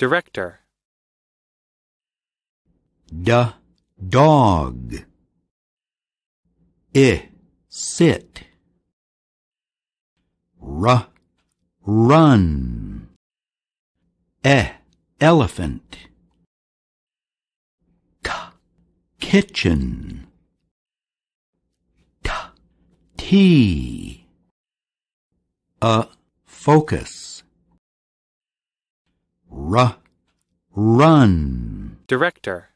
Director. Da dog. I sit. Ra run. E elephant. K kitchen. T tea. A focus. R. Run. Director.